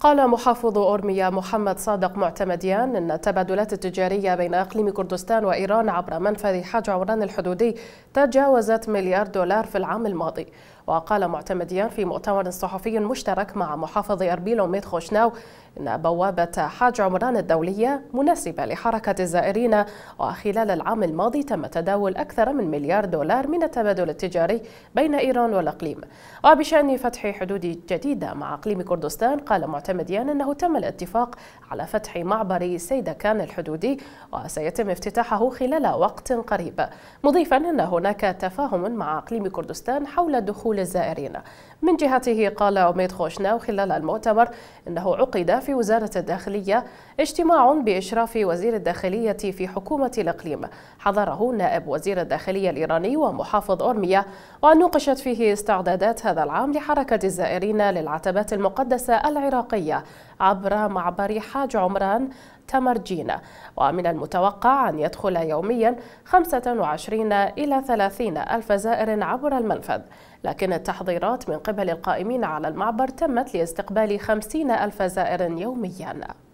قال محافظ أورميا محمد صادق معتمديان أن التبادلات التجارية بين أقليم كردستان وإيران عبر منفذ حاج عمران الحدودي تجاوزت مليار دولار في العام الماضي وقال معتمديان في مؤتمر صحفي مشترك مع محافظ أربيل وميد خوشناو إن بوابة حاج عمران الدولية مناسبة لحركة الزائرين وخلال العام الماضي تم تداول أكثر من مليار دولار من التبادل التجاري بين إيران والأقليم وبشأن فتح حدود جديدة مع أقليم كردستان قال معتمديان أنه تم الاتفاق على فتح معبر سيدكان الحدودي وسيتم افتتاحه خلال وقت قريب مضيفا أن هناك تفاهم مع أقليم كردستان حول دخول الزائرين من جهته قال عميد خوشناو خلال المؤتمر أنه عقد في وزارة الداخلية اجتماع بإشراف وزير الداخلية في حكومة الإقليم حضره نائب وزير الداخلية الإيراني ومحافظ أرميا ونوقشت فيه استعدادات هذا العام لحركة الزائرين للعتبات المقدسة العراقية عبر معبر حاج عمران تمرجينا ومن المتوقع أن يدخل يوميا 25 إلى 30 ألف زائر عبر المنفذ لكن التحضيرات من قبل القائمين على المعبر تمت لاستقبال 50 ألف زائر يوميا